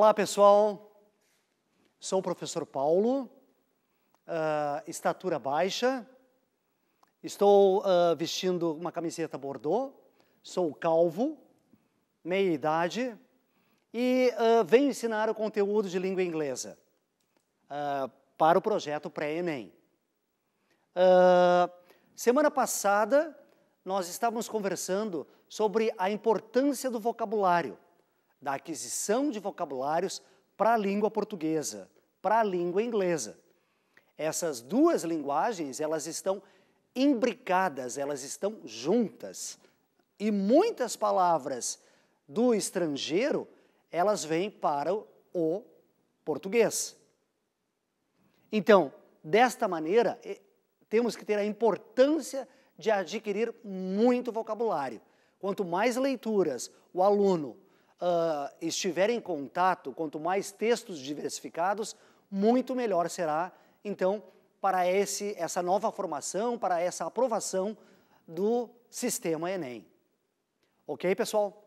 Olá pessoal, sou o professor Paulo, uh, estatura baixa, estou uh, vestindo uma camiseta bordô, sou calvo, meia idade e uh, venho ensinar o conteúdo de língua inglesa para o projeto Pré-ENEM. semana passada nós estávamos conversando sobre a importância do vocabulário da aquisição de vocabulários para a língua portuguesa, para a língua inglesa. Essas duas linguagens, elas estão imbricadas, elas estão juntas. E muitas palavras do estrangeiro, elas vêm para o português. Então, desta maneira, temos que ter a importância de adquirir muito vocabulário. Quanto mais leituras o aluno uh, ah, estiver em contato, quanto mais textos diversificados, muito melhor será, então, para esse, essa nova formação, para essa aprovação do sistema Enem. Ok, pessoal?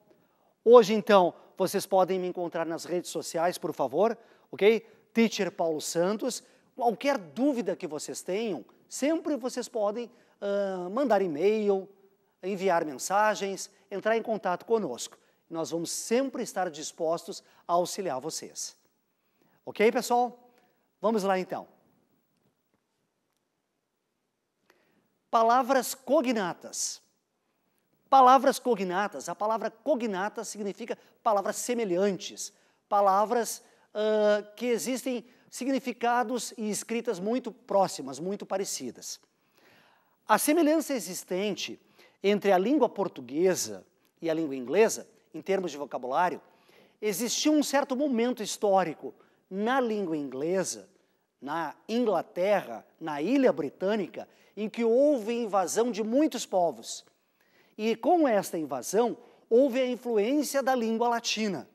Hoje, então, vocês podem me encontrar nas redes sociais, por favor, ok? Teacher Paulo Santos. Qualquer dúvida que vocês tenham, sempre vocês podem uh, mandar e-mail, enviar mensagens, entrar em contato conosco. Nós vamos sempre estar dispostos a auxiliar vocês. Ok, pessoal? Vamos lá então. Palavras cognatas. Palavras cognatas. A palavra cognata significa palavras semelhantes, palavras uh, que existem significados e escritas muito próximas, muito parecidas. A semelhança existente entre a língua portuguesa e a língua inglesa em termos de vocabulário, existiu um certo momento histórico na língua inglesa, na Inglaterra, na Ilha Britânica, em que houve invasão de muitos povos. E com esta invasão, houve a influência da língua latina.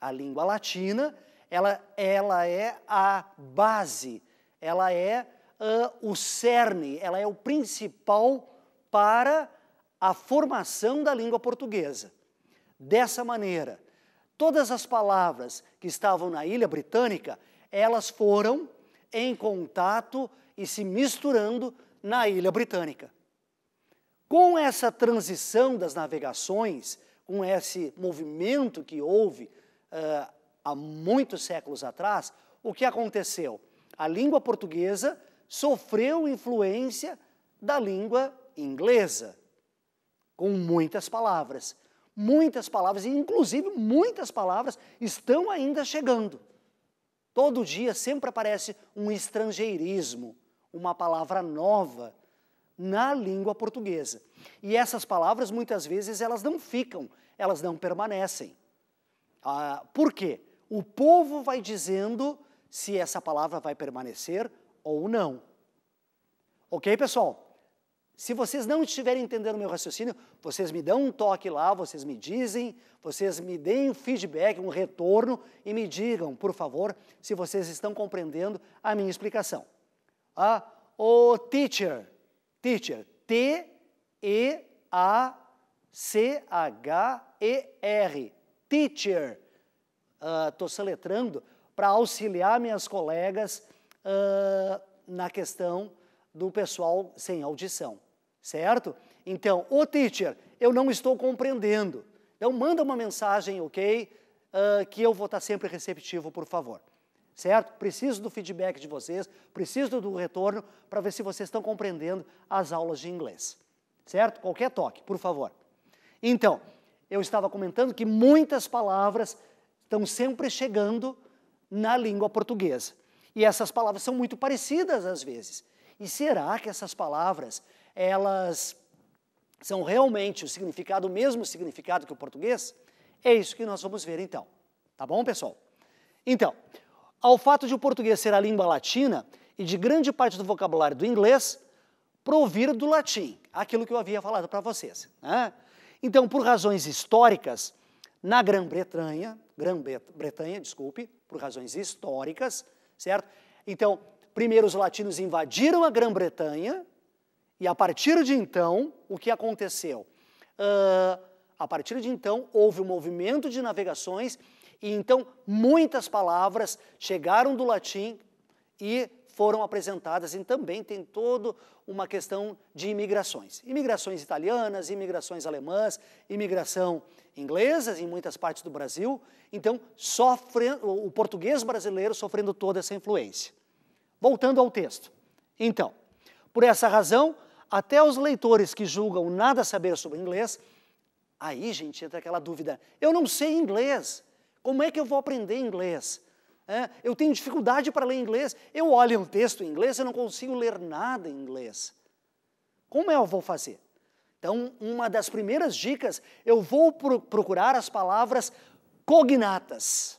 A língua latina, ela, ela é a base, ela é uh, o cerne, ela é o principal para a formação da língua portuguesa. Dessa maneira, todas as palavras que estavam na ilha britânica, elas foram em contato e se misturando na ilha britânica. Com essa transição das navegações, com esse movimento que houve uh, há muitos séculos atrás, o que aconteceu? A língua portuguesa sofreu influência da língua inglesa com muitas palavras. Muitas palavras, e inclusive muitas palavras estão ainda chegando. Todo dia sempre aparece um estrangeirismo, uma palavra nova na língua portuguesa. E essas palavras muitas vezes elas não ficam, elas não permanecem. Ah, por quê? O povo vai dizendo se essa palavra vai permanecer ou não. Ok, pessoal? Se vocês não estiverem entendendo o meu raciocínio, vocês me dão um toque lá, vocês me dizem, vocês me deem um feedback, um retorno e me digam, por favor, se vocês estão compreendendo a minha explicação. Ah, o teacher, teacher, T-E-A-C-H-E-R, teacher. Estou uh, soletrando para auxiliar minhas colegas uh, na questão do pessoal sem audição certo? Então, o oh, teacher, eu não estou compreendendo. Então, manda uma mensagem, ok? Uh, que eu vou estar sempre receptivo, por favor. Certo? Preciso do feedback de vocês, preciso do retorno para ver se vocês estão compreendendo as aulas de inglês. Certo? Qualquer toque, por favor. Então, eu estava comentando que muitas palavras estão sempre chegando na língua portuguesa. E essas palavras são muito parecidas às vezes. E será que essas palavras elas são realmente o significado, o mesmo significado que o português, é isso que nós vamos ver então. Tá bom, pessoal? Então, ao fato de o português ser a língua latina e de grande parte do vocabulário do inglês provir do latim, aquilo que eu havia falado para vocês. Né? Então, por razões históricas, na Grã-Bretanha, Grã-Bretanha, desculpe, por razões históricas, certo? Então, primeiro os latinos invadiram a Grã-Bretanha, e a partir de então, o que aconteceu? Uh, a partir de então, houve um movimento de navegações e então muitas palavras chegaram do latim e foram apresentadas. E também tem toda uma questão de imigrações: imigrações italianas, imigrações alemãs, imigração inglesas em muitas partes do Brasil. Então, sofre, o português brasileiro sofrendo toda essa influência. Voltando ao texto. Então, por essa razão, até os leitores que julgam nada saber sobre inglês, aí, gente, entra aquela dúvida: eu não sei inglês, como é que eu vou aprender inglês? É, eu tenho dificuldade para ler inglês, eu olho um texto em inglês, e não consigo ler nada em inglês. Como é que eu vou fazer? Então, uma das primeiras dicas, eu vou pro procurar as palavras cognatas,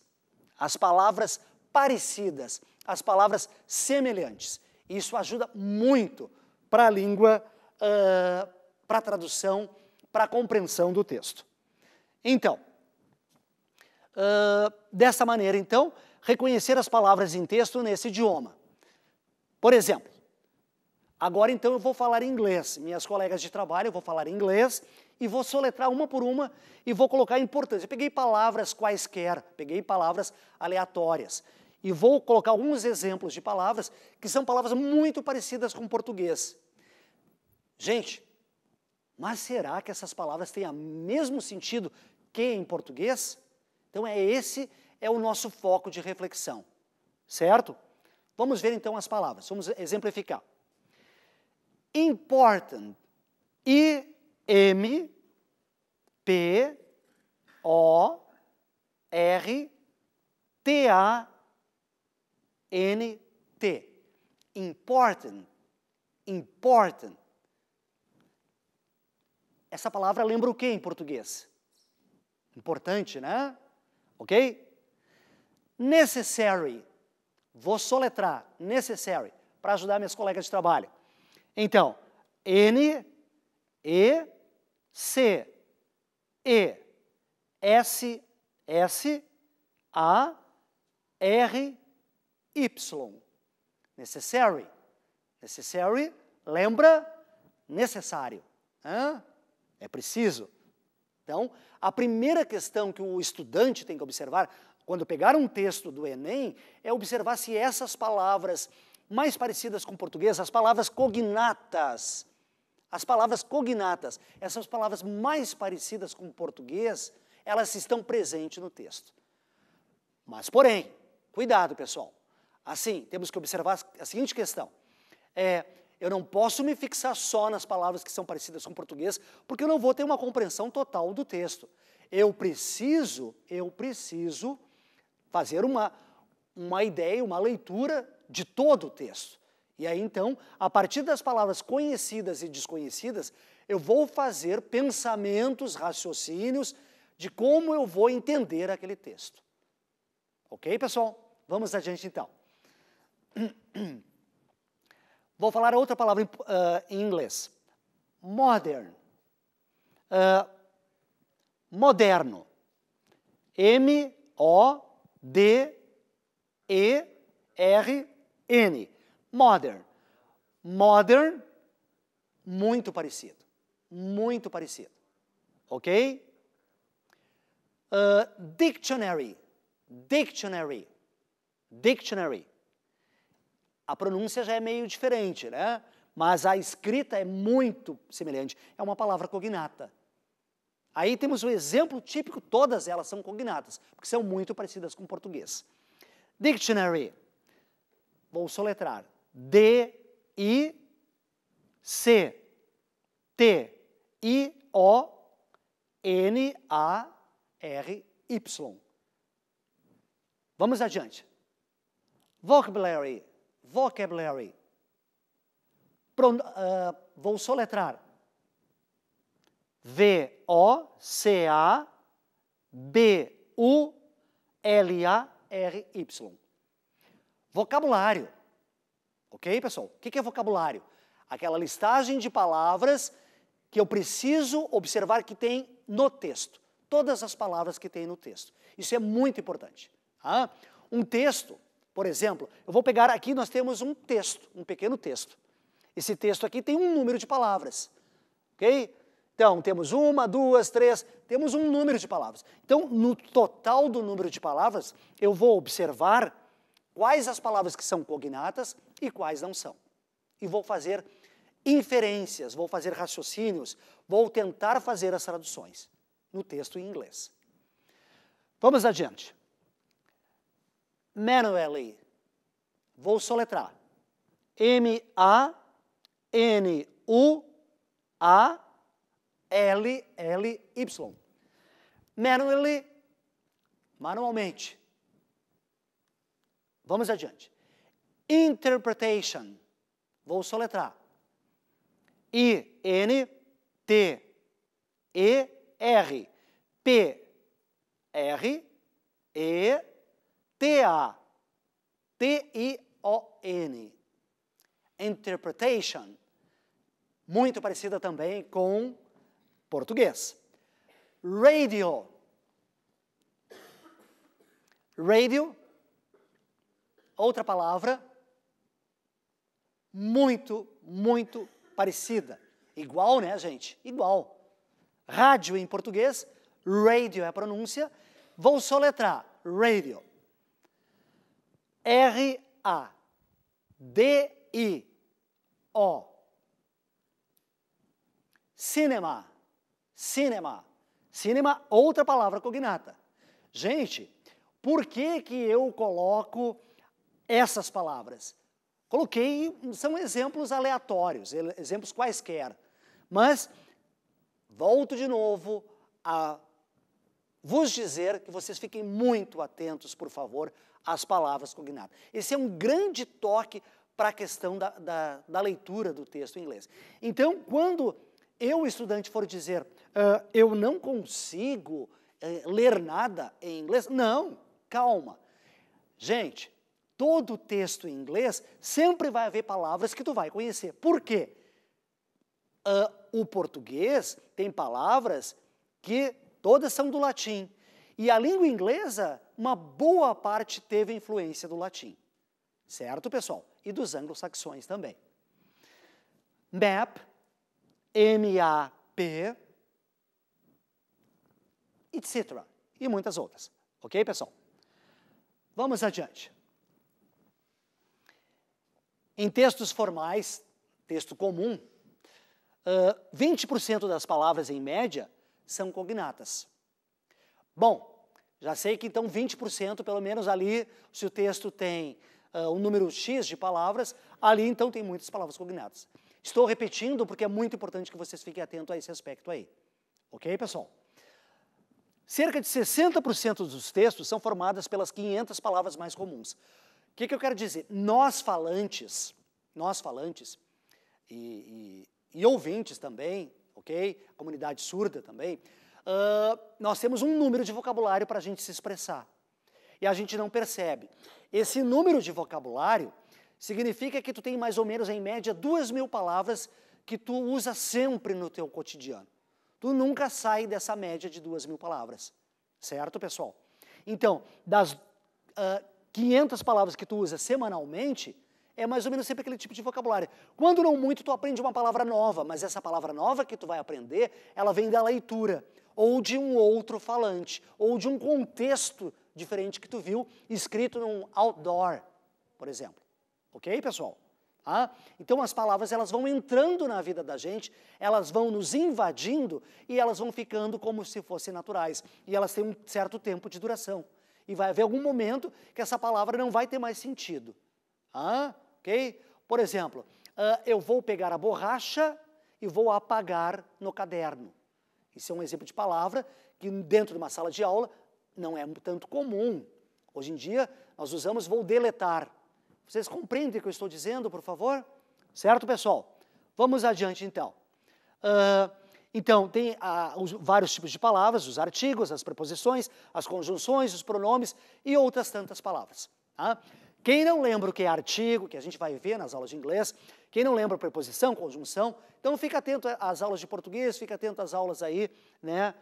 as palavras parecidas, as palavras semelhantes. Isso ajuda muito para a língua, uh, para a tradução, para a compreensão do texto. Então, uh, dessa maneira, então, reconhecer as palavras em texto nesse idioma. Por exemplo, agora então eu vou falar inglês. Minhas colegas de trabalho, eu vou falar inglês e vou soletrar uma por uma e vou colocar a importância. Eu peguei palavras quaisquer, peguei palavras aleatórias. E vou colocar alguns exemplos de palavras que são palavras muito parecidas com o português. Gente, mas será que essas palavras têm o mesmo sentido que em português? Então é esse é o nosso foco de reflexão, certo? Vamos ver então as palavras, vamos exemplificar. Important, I M P O R T A i t Important. Important. Essa palavra lembra o que em português? Importante, né? Ok? Necessary. Vou soletrar. Necessary. Para ajudar minhas colegas de trabalho. Então, N, E, C, E, S, S, A, R, Y. Necessary. Necessary, lembra? Necessário. Hã? É preciso. Então, a primeira questão que o estudante tem que observar, quando pegar um texto do Enem, é observar se essas palavras mais parecidas com o português, as palavras cognatas, as palavras cognatas, essas palavras mais parecidas com o português, elas estão presentes no texto. Mas, porém, cuidado, pessoal. Assim, temos que observar a seguinte questão. É, eu não posso me fixar só nas palavras que são parecidas com o português, porque eu não vou ter uma compreensão total do texto. Eu preciso, eu preciso fazer uma, uma ideia, uma leitura de todo o texto. E aí, então, a partir das palavras conhecidas e desconhecidas, eu vou fazer pensamentos, raciocínios de como eu vou entender aquele texto. Ok, pessoal? Vamos adiante, então. Vou falar outra palavra uh, em inglês. Modern. Uh, moderno. M-O-D-E-R-N. Modern. Modern, muito parecido. Muito parecido. Ok? Uh, dictionary. Dictionary. Dictionary. A pronúncia já é meio diferente, né? Mas a escrita é muito semelhante. É uma palavra cognata. Aí temos o um exemplo típico, todas elas são cognatas, porque são muito parecidas com o português. Dictionary. Vou soletrar. D I C T I O N A R Y. Vamos adiante. Vocabulary vocabulary. uh, vou soletrar. V-O-C-A-B-U-L-A-R-Y. Vocabulário. Ok, pessoal? O que é vocabulário? Aquela listagem de palavras que eu preciso observar que tem no texto. Todas as palavras que tem no texto. Isso é muito importante. Tá? Um texto por exemplo, eu vou pegar aqui, nós temos um texto, um pequeno texto. Esse texto aqui tem um número de palavras, ok? Então, temos uma, duas, três, temos um número de palavras. Então, no total do número de palavras, eu vou observar quais as palavras que são cognatas e quais não são. E vou fazer inferências, vou fazer raciocínios, vou tentar fazer as traduções no texto em inglês. Vamos adiante. Manually. Vou soletrar. M-A-N-U-A-L-L-Y. Manually, manualmente. Vamos adiante. Interpretation. Vou soletrar. I-N-T-E-R. p r e T-A, T-I-O-N. Interpretation, muito parecida também com português. Radio. Radio, outra palavra muito, muito parecida. Igual, né, gente? Igual. Rádio em português, radio é a pronúncia. Vou soletrar, radio. R-A-D-I-O. Cinema. Cinema. Cinema, outra palavra cognata. Gente, por que, que eu coloco essas palavras? Coloquei, são exemplos aleatórios, exemplos quaisquer. Mas volto de novo a vos dizer que vocês fiquem muito atentos, por favor, as palavras cognatas. Esse é um grande toque para a questão da, da, da, leitura do texto em inglês. Então, quando eu, estudante, for dizer uh, eu não consigo uh, ler nada em inglês, não, calma. Gente, todo texto em inglês sempre vai haver palavras que tu vai conhecer. Por quê? Uh, o português tem palavras que todas são do latim e a língua inglesa, uma boa parte teve influência do latim. Certo, pessoal? E dos anglo-saxões também. Map, M-A-P, etc. E muitas outras. Ok, pessoal? Vamos adiante. Em textos formais, texto comum, 20% ah, das palavras em média são cognatas. Bom, já sei que então 20%, pelo menos ali, se o texto tem uh, um número X de palavras, ali então tem muitas palavras cognatas. Estou repetindo porque é muito importante que vocês fiquem atentos a esse aspecto aí. Ok, pessoal? Cerca de 60% dos textos são formadas pelas 500 palavras mais comuns. O que, que eu quero dizer? Nós falantes, nós falantes e, e, e ouvintes também, ok? Comunidade surda também, uh, nós temos um número de vocabulário para a gente se expressar. E a gente não percebe. Esse número de vocabulário significa que tu tem mais ou menos, em média, duas mil palavras que tu usa sempre no teu cotidiano. Tu nunca sai dessa média de duas mil palavras. Certo, pessoal? Então, das uh, ah, 500 palavras que tu usa semanalmente, é mais ou menos sempre aquele tipo de vocabulário. Quando não muito, tu aprende uma palavra nova, mas essa palavra nova que tu vai aprender, ela vem da leitura ou de um outro falante, ou de um contexto diferente que tu viu escrito num outdoor, por exemplo. Ok, pessoal? Ah, então as palavras elas vão entrando na vida da gente, elas vão nos invadindo e elas vão ficando como se fossem naturais. E elas têm um certo tempo de duração. E vai haver algum momento que essa palavra não vai ter mais sentido. Ah, ok? Por exemplo, uh, eu vou pegar a borracha e vou apagar no caderno. Isso é um exemplo de palavra que, dentro de uma sala de aula, não é tanto comum. Hoje em dia, nós usamos vou deletar. Vocês compreendem o que eu estou dizendo, por favor? Certo, pessoal? Vamos adiante, então. Uh, então, tem uh, os, vários tipos de palavras, os artigos, as preposições, as conjunções, os pronomes e outras tantas palavras. Tá? Quem não lembra o que é artigo, que a gente vai ver nas aulas de inglês, quem não lembra preposição, conjunção, então fica atento às aulas de português, fica atento às aulas aí, né,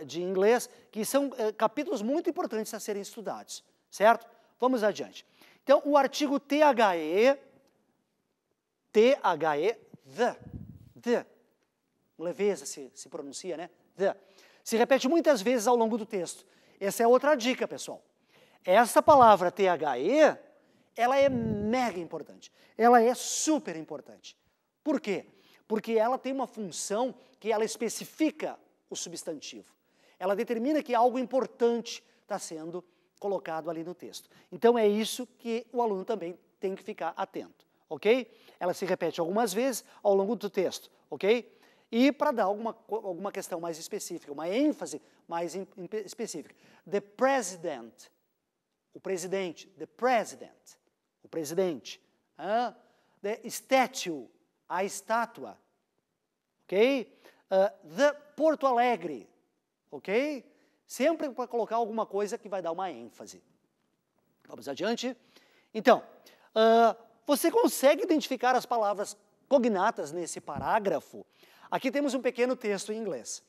uh, de inglês, que são uh, capítulos muito importantes a serem estudados, certo? Vamos adiante. Então, o artigo THE, THE, the, the, leveza se, se pronuncia, né? The. Se repete muitas vezes ao longo do texto. Essa é outra dica, pessoal. Essa palavra THE, ela é mega importante. Ela é super importante. Por quê? Porque ela tem uma função que ela especifica o substantivo. Ela determina que algo importante está sendo colocado ali no texto. Então é isso que o aluno também tem que ficar atento, ok? Ela se repete algumas vezes ao longo do texto, ok? E para dar alguma, alguma questão mais específica, uma ênfase mais específica. The president, o presidente, the president presidente. Uh, the statue, a estátua. Ok? Uh, the Porto Alegre. Ok? Sempre para colocar alguma coisa que vai dar uma ênfase. Vamos adiante. Então, uh, você consegue identificar as palavras cognatas nesse parágrafo? Aqui temos um pequeno texto em inglês.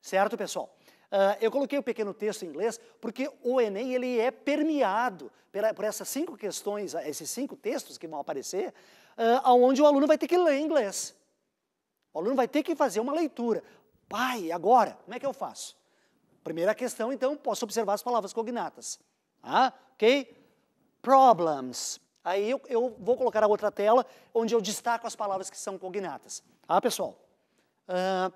Certo, pessoal? Uh, eu coloquei o um pequeno texto em inglês porque o Enem ele é permeado pela, por essas cinco questões, ah, esses cinco textos que vão aparecer, uh, ah, onde o aluno vai ter que ler inglês. O aluno vai ter que fazer uma leitura. Pai, agora, como é que eu faço? Primeira questão, então, posso observar as palavras cognatas. Ah, ok? Problems. Aí eu, eu, vou colocar a outra tela onde eu destaco as palavras que são cognatas. Ah, pessoal? Uh,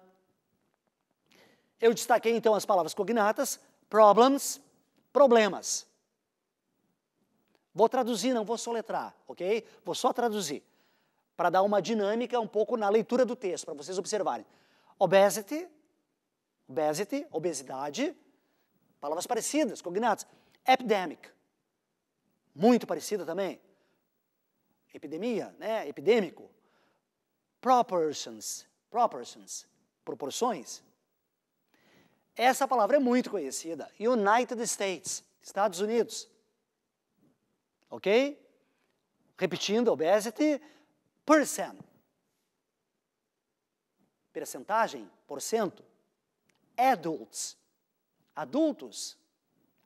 eu destaquei então as palavras cognatas, problems, problemas. Vou traduzir, não vou soletrar, ok? Vou só traduzir, para dar uma dinâmica um pouco na leitura do texto, para vocês observarem. Obesity, obesity, obesidade, palavras parecidas, cognatas. Epidemic, muito parecida também. Epidemia, né? Epidêmico. Proportions, proportions, proporções. Essa palavra é muito conhecida. United States, Estados Unidos. Ok? Repetindo, obesity, percent. Percentagem, porcento, Adults. Adultos.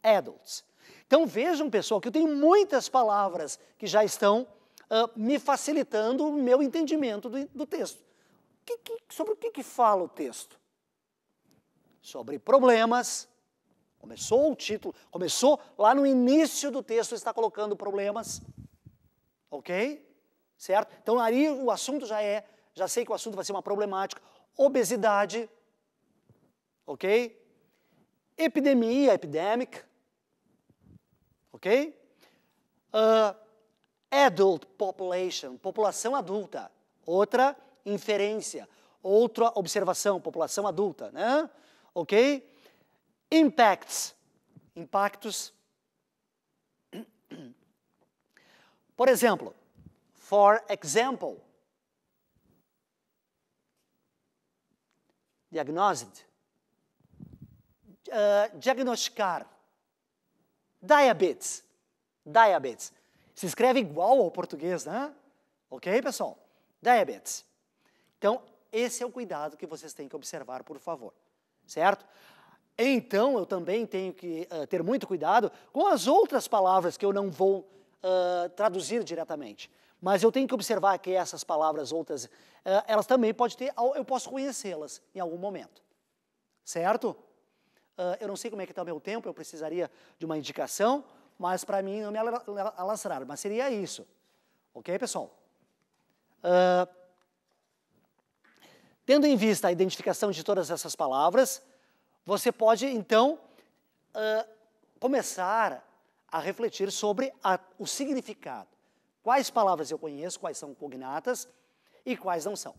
Adults. Então vejam, pessoal, que eu tenho muitas palavras que já estão uh, me facilitando o meu entendimento do, do texto. Que, que, sobre o que, que fala o texto? sobre problemas. Começou o título, começou lá no início do texto, está colocando problemas. Ok? Certo? Então aí o assunto já é, já sei que o assunto vai ser uma problemática. Obesidade. Ok? Epidemia, epidemic. Ok? Uh, adult population, população adulta. Outra inferência, outra observação, população adulta, né? ok? Impacts, impactos. Por exemplo, for example, diagnosed, uh, eh, diagnosticar, diabetes, diabetes. Se escreve igual ao português, né? Ok, pessoal? Diabetes. Então, esse é o cuidado que vocês têm que observar, por favor certo? Então, eu também tenho que uh, ter muito cuidado com as outras palavras que eu não vou uh, traduzir diretamente. Mas eu tenho que observar que essas palavras outras, uh, elas também podem ter, eu posso conhecê-las em algum momento, certo? eu não sei como é que está o meu tempo, eu precisaria de uma indicação, mas para mim não me alastrar, mas seria isso. Ok, pessoal? Uh, Tendo em vista a identificação de todas essas palavras, você pode então uh, começar a refletir sobre a, o significado. Quais palavras eu conheço, quais são cognatas e quais não são.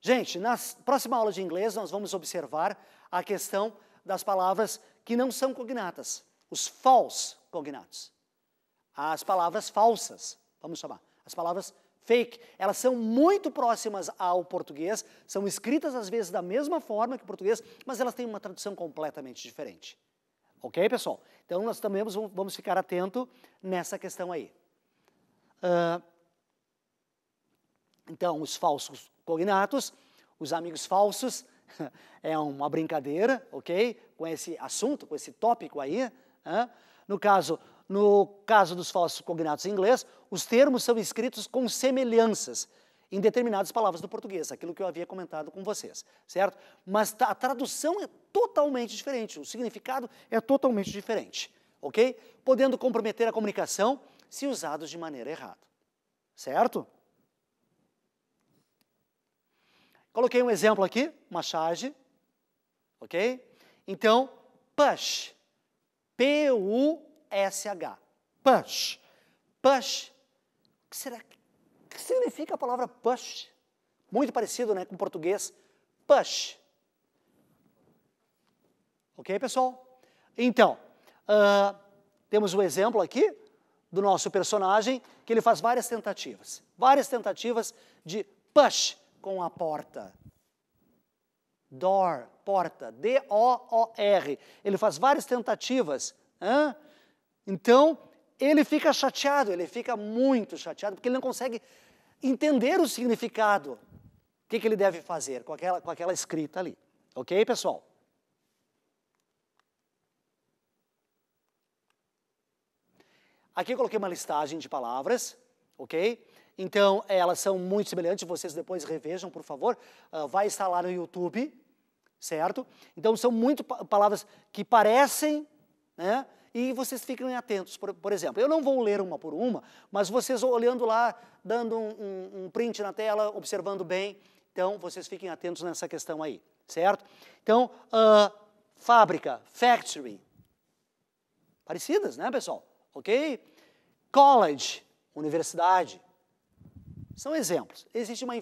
Gente, na próxima aula de inglês nós vamos observar a questão das palavras que não são cognatas, os false cognatos. As palavras falsas, vamos chamar, as palavras falsas fake, elas são muito próximas ao português, são escritas às vezes da mesma forma que o português, mas elas têm uma tradução completamente diferente. Ok, pessoal? Então nós também vamos ficar atento nessa questão aí. Uh, então, os falsos cognatos, os amigos falsos, é uma brincadeira, ok? Com esse assunto, com esse tópico aí. Uh, no caso, no caso dos falsos cognatos em inglês, os termos são escritos com semelhanças em determinadas palavras do português, aquilo que eu havia comentado com vocês, certo? Mas tá, a tradução é totalmente diferente, o significado é totalmente diferente, ok? Podendo comprometer a comunicação se usados de maneira errada, certo? Coloquei um exemplo aqui, uma charge, ok? Então, push, P-U-S-H. SH. Push. Push. O que será o que significa a palavra push? Muito parecido, né, com o português. Push. Ok, pessoal? Então, uh, temos o um exemplo aqui do nosso personagem, que ele faz várias tentativas. Várias tentativas de push com a porta. Door, porta, D-O-O-R. Ele faz várias tentativas. Hein? Então, ele fica chateado, ele fica muito chateado, porque ele não consegue entender o significado. O que, que ele deve fazer com aquela, com aquela escrita ali. Ok, pessoal? Aqui eu coloquei uma listagem de palavras, ok? Então, elas são muito semelhantes, vocês depois revejam, por favor. Uh, vai estar lá no YouTube, certo? Então, são muito palavras que parecem, né? e vocês fiquem atentos. Por, por, exemplo, eu não vou ler uma por uma, mas vocês olhando lá, dando um, um, um print na tela, observando bem, então vocês fiquem atentos nessa questão aí, certo? Então, uh, fábrica, factory. Parecidas, né, pessoal? Ok? College, universidade. São exemplos. Existe uma,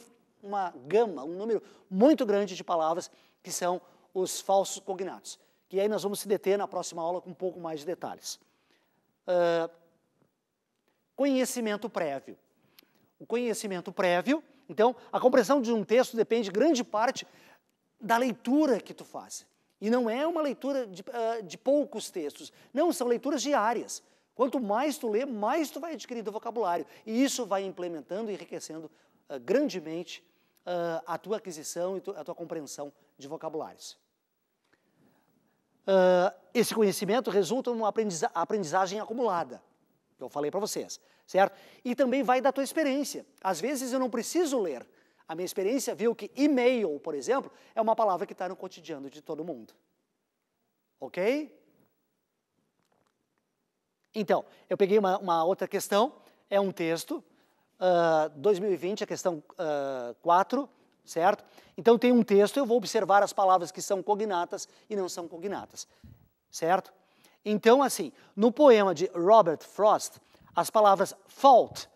uma gama, um número muito grande de palavras que são os falsos cognatos que aí nós vamos se deter na próxima aula com um pouco mais de detalhes. Uh, conhecimento prévio. O conhecimento prévio, então, a compreensão de um texto depende grande parte da leitura que tu faz. E não é uma leitura de, uh, de poucos textos, não, são leituras diárias. Quanto mais tu lê, mais tu vai adquirindo vocabulário. E isso vai implementando e enriquecendo uh, grandemente a tua aquisição e a tua compreensão de vocabulários uh, esse conhecimento resulta numa aprendiza aprendizagem acumulada, que eu falei para vocês, certo? E também vai da tua experiência. Às vezes eu não preciso ler. A minha experiência viu que e-mail, por exemplo, é uma palavra que está no cotidiano de todo mundo. Ok? Então, eu peguei uma, uma outra questão, é um texto, uh, ah, 2020, a questão uh, ah, 4, certo? Então tem um texto, eu vou observar as palavras que são cognatas e não são cognatas, certo? Então, assim, no poema de Robert Frost, as palavras fault,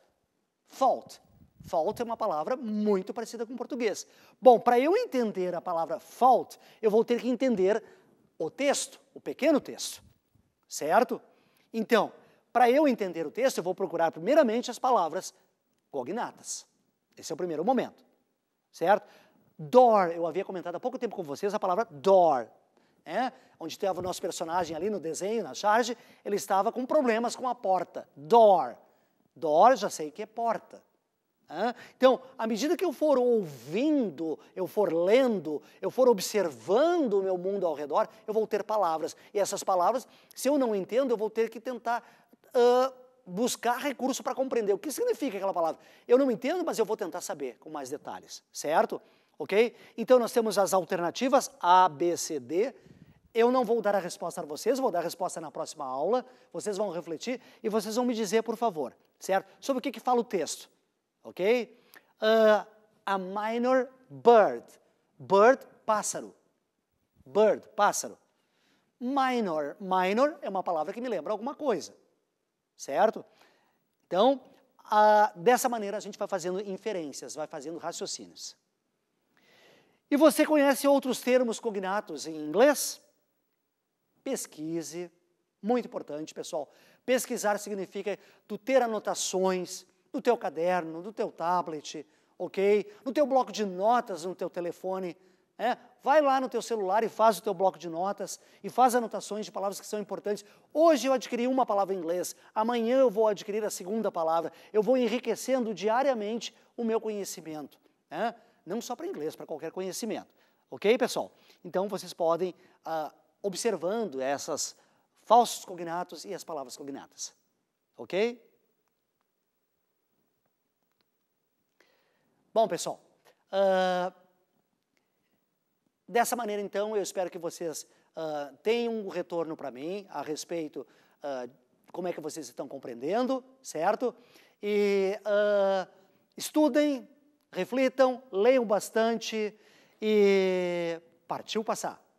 fault, fault é uma palavra muito parecida com o português. Bom, para eu entender a palavra fault, eu vou ter que entender o texto, o pequeno texto, certo? Então, para eu entender o texto, eu vou procurar primeiramente as palavras cognatas. Esse é o primeiro momento certo? Door, eu havia comentado há pouco tempo com vocês a palavra door, é? Né? onde estava o nosso personagem ali no desenho, na charge, ele estava com problemas com a porta, door. Door, já sei que é porta. Né? Então, à medida que eu for ouvindo, eu for lendo, eu for observando o meu mundo ao redor, eu vou ter palavras. E essas palavras, se eu não entendo, eu vou ter que tentar uh, buscar recurso para compreender o que significa aquela palavra. Eu não entendo, mas eu vou tentar saber com mais detalhes, certo? Ok? Então nós temos as alternativas A, B, C, D. Eu não vou dar a resposta a vocês, vou dar a resposta na próxima aula. Vocês vão refletir e vocês vão me dizer, por favor, certo? Sobre o que, que fala o texto, ok? Uh, a minor bird. Bird, pássaro. Bird, pássaro. Minor. Minor é uma palavra que me lembra alguma coisa certo? Então, a, dessa maneira a gente vai fazendo inferências, vai fazendo raciocínios. E você conhece outros termos cognatos em inglês? Pesquise, muito importante, pessoal. Pesquisar significa tu ter anotações no teu caderno, no teu tablet, ok? No teu bloco de notas, no teu telefone, é, vai lá no teu celular e faz o teu bloco de notas e faz anotações de palavras que são importantes. Hoje eu adquiri uma palavra em inglês, amanhã eu vou adquirir a segunda palavra. Eu vou enriquecendo diariamente o meu conhecimento. Né? Não só para inglês, para qualquer conhecimento. Ok, pessoal? Então vocês podem, ah, observando essas falsos cognatos e as palavras cognatas. Ok? Bom, pessoal. Ah, Dessa maneira, então, eu espero que vocês uh, tenham um retorno para mim a respeito uh, como é que vocês estão compreendendo, certo? E uh, estudem, reflitam, leiam bastante e partiu passar.